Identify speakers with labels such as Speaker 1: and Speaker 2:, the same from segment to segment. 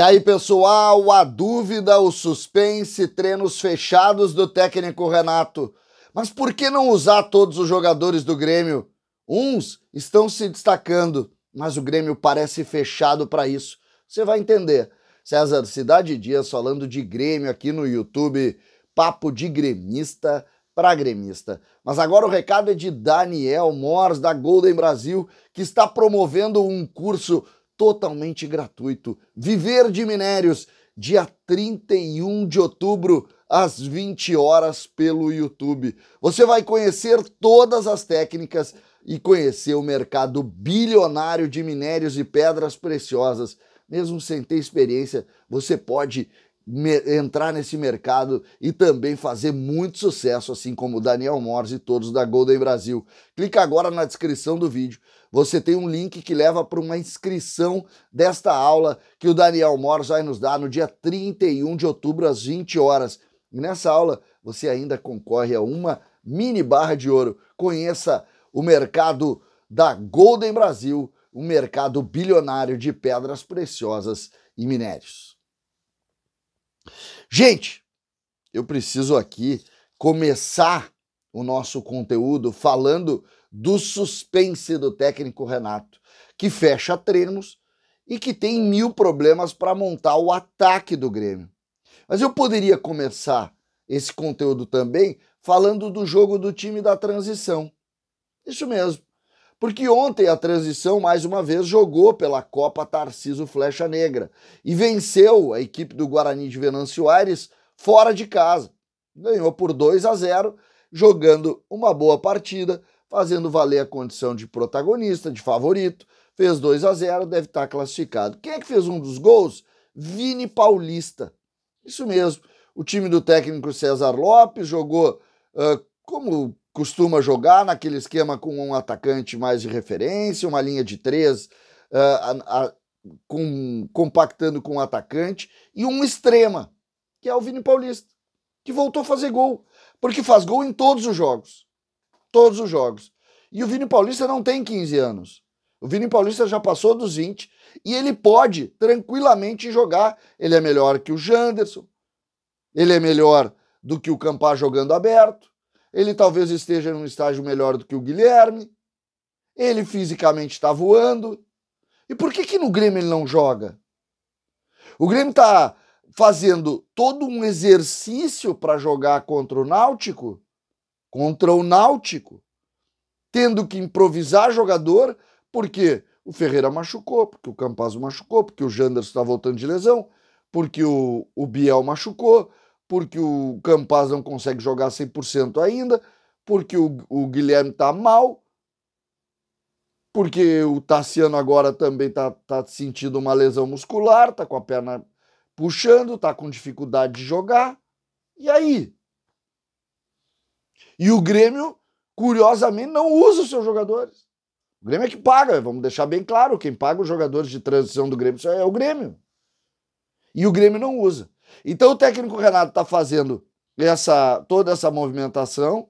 Speaker 1: E aí, pessoal, a dúvida, o suspense, treinos fechados do técnico Renato. Mas por que não usar todos os jogadores do Grêmio? Uns estão se destacando, mas o Grêmio parece fechado para isso. Você vai entender. César Cidade Dias falando de Grêmio aqui no YouTube. Papo de gremista para gremista. Mas agora o recado é de Daniel Mors, da Golden Brasil, que está promovendo um curso totalmente gratuito. Viver de Minérios, dia 31 de outubro, às 20 horas, pelo YouTube. Você vai conhecer todas as técnicas e conhecer o mercado bilionário de minérios e pedras preciosas. Mesmo sem ter experiência, você pode entrar nesse mercado e também fazer muito sucesso, assim como o Daniel Morse e todos da Golden Brasil. Clica agora na descrição do vídeo. Você tem um link que leva para uma inscrição desta aula que o Daniel Morse vai nos dar no dia 31 de outubro às 20 horas. E nessa aula você ainda concorre a uma mini barra de ouro. Conheça o mercado da Golden Brasil, um mercado bilionário de pedras preciosas e minérios. Gente, eu preciso aqui começar o nosso conteúdo falando do suspense do técnico Renato, que fecha treinos e que tem mil problemas para montar o ataque do Grêmio. Mas eu poderia começar esse conteúdo também falando do jogo do time da transição. Isso mesmo. Porque ontem a transição, mais uma vez, jogou pela Copa Tarciso Flecha Negra e venceu a equipe do Guarani de Venâncio Aires fora de casa. Ganhou por 2 a 0, jogando uma boa partida, fazendo valer a condição de protagonista, de favorito. Fez 2 a 0, deve estar classificado. Quem é que fez um dos gols? Vini Paulista. Isso mesmo. O time do técnico César Lopes jogou uh, como costuma jogar naquele esquema com um atacante mais de referência, uma linha de três uh, a, a, com, compactando com o um atacante, e um extrema, que é o Vini Paulista, que voltou a fazer gol, porque faz gol em todos os jogos. Todos os jogos. E o Vini Paulista não tem 15 anos. O Vini Paulista já passou dos 20 e ele pode tranquilamente jogar. Ele é melhor que o Janderson, ele é melhor do que o Campar jogando aberto. Ele talvez esteja num estágio melhor do que o Guilherme. Ele fisicamente está voando. E por que, que no Grêmio ele não joga? O Grêmio está fazendo todo um exercício para jogar contra o Náutico, contra o Náutico, tendo que improvisar jogador, porque o Ferreira machucou, porque o Campazzo machucou, porque o Janderson está voltando de lesão, porque o, o Biel machucou, porque o Campaz não consegue jogar 100% ainda, porque o, o Guilherme está mal, porque o Tassiano agora também está tá sentindo uma lesão muscular, está com a perna puxando, está com dificuldade de jogar. E aí? E o Grêmio, curiosamente, não usa os seus jogadores. O Grêmio é que paga, vamos deixar bem claro: quem paga os jogadores de transição do Grêmio é o Grêmio. E o Grêmio não usa. Então o técnico Renato está fazendo essa toda essa movimentação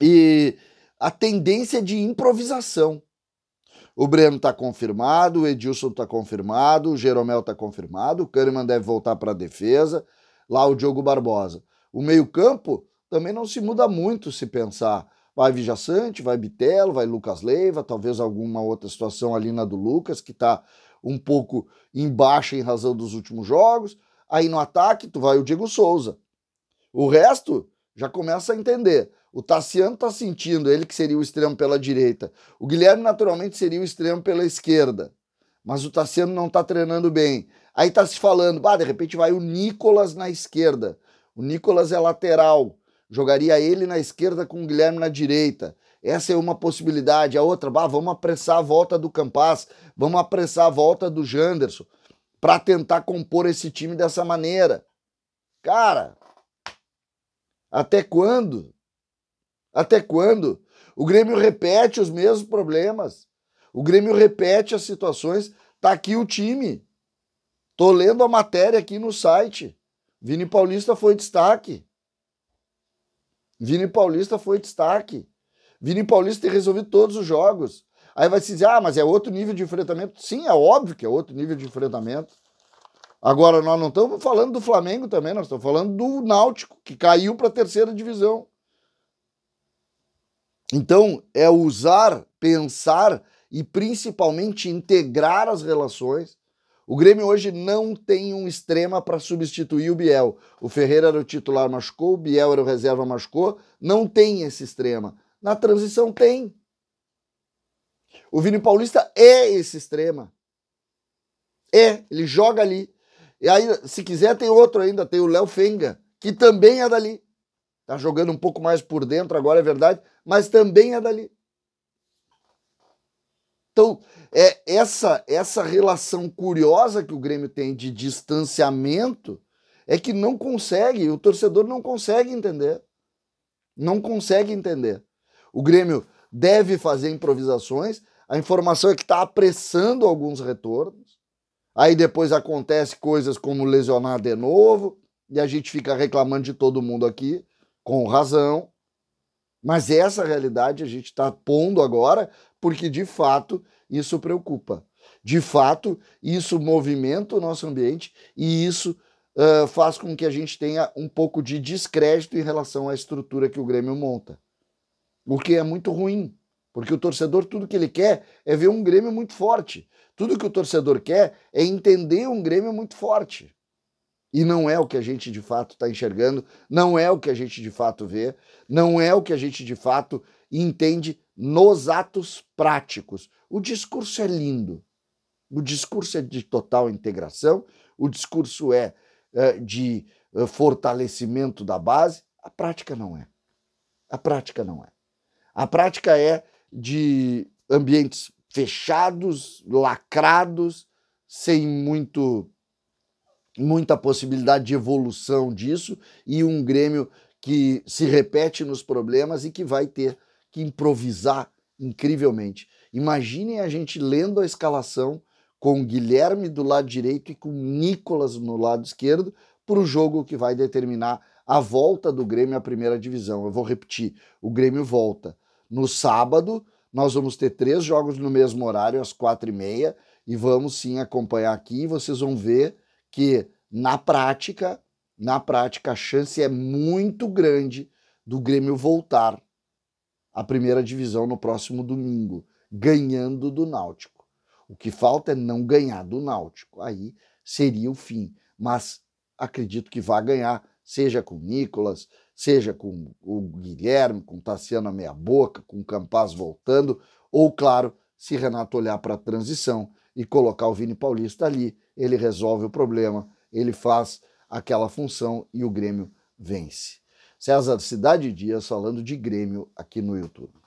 Speaker 1: e a tendência é de improvisação. O Breno está confirmado, o Edilson está confirmado, o Jeromel está confirmado, o Kahneman deve voltar para a defesa, lá o Diogo Barbosa. O meio-campo também não se muda muito se pensar. Vai Vijaçante, vai Bitelo, vai Lucas Leiva, talvez alguma outra situação ali na do Lucas, que está um pouco embaixo em razão dos últimos jogos. Aí no ataque, tu vai o Diego Souza. O resto já começa a entender. O Tassiano tá sentindo ele que seria o extremo pela direita. O Guilherme naturalmente seria o extremo pela esquerda. Mas o Tassiano não tá treinando bem. Aí tá se falando, ah, de repente vai o Nicolas na esquerda. O Nicolas é lateral. Jogaria ele na esquerda com o Guilherme na direita. Essa é uma possibilidade. A outra, bah, vamos apressar a volta do Campas, vamos apressar a volta do Janderson para tentar compor esse time dessa maneira. Cara, até quando? Até quando? O Grêmio repete os mesmos problemas. O Grêmio repete as situações. Tá aqui o time. Tô lendo a matéria aqui no site. Vini Paulista foi destaque. Vini Paulista foi destaque. Vini Paulista tem resolvido todos os jogos. Aí vai se dizer, ah, mas é outro nível de enfrentamento. Sim, é óbvio que é outro nível de enfrentamento. Agora, nós não estamos falando do Flamengo também, nós estamos falando do Náutico, que caiu para a terceira divisão. Então, é usar, pensar e principalmente integrar as relações. O Grêmio hoje não tem um extrema para substituir o Biel. O Ferreira era o titular, machucou, o Biel era o reserva, machucou. Não tem esse extrema. Na transição tem. O Vini Paulista é esse extrema. É, ele joga ali. E aí, se quiser, tem outro ainda, tem o Léo Fenga, que também é dali. Tá jogando um pouco mais por dentro agora, é verdade, mas também é dali. Então, é essa essa relação curiosa que o Grêmio tem de distanciamento é que não consegue, o torcedor não consegue entender. Não consegue entender. O Grêmio deve fazer improvisações. A informação é que está apressando alguns retornos. Aí depois acontece coisas como lesionar de novo, e a gente fica reclamando de todo mundo aqui, com razão. Mas essa realidade a gente está pondo agora, porque de fato isso preocupa. De fato, isso movimenta o nosso ambiente e isso uh, faz com que a gente tenha um pouco de descrédito em relação à estrutura que o Grêmio monta o que é muito ruim, porque o torcedor tudo que ele quer é ver um Grêmio muito forte. Tudo que o torcedor quer é entender um Grêmio muito forte. E não é o que a gente de fato está enxergando, não é o que a gente de fato vê, não é o que a gente de fato entende nos atos práticos. O discurso é lindo, o discurso é de total integração, o discurso é, é de é, fortalecimento da base, a prática não é. A prática não é. A prática é de ambientes fechados, lacrados, sem muito muita possibilidade de evolução disso e um Grêmio que se repete nos problemas e que vai ter que improvisar incrivelmente. Imaginem a gente lendo a escalação com Guilherme do lado direito e com Nicolas no lado esquerdo para o jogo que vai determinar a volta do Grêmio à primeira divisão. Eu vou repetir: o Grêmio volta no sábado, nós vamos ter três jogos no mesmo horário, às quatro e meia, e vamos sim acompanhar aqui. E vocês vão ver que, na prática, na prática, a chance é muito grande do Grêmio voltar à primeira divisão no próximo domingo, ganhando do Náutico. O que falta é não ganhar do Náutico. Aí seria o fim. Mas acredito que vai ganhar seja com Nicolas, seja com o Guilherme, com Tassiano Meia Boca, com o Campaz voltando, ou, claro, se Renato olhar para a transição e colocar o Vini Paulista ali, ele resolve o problema, ele faz aquela função e o Grêmio vence. César Cidade Dias falando de Grêmio aqui no YouTube.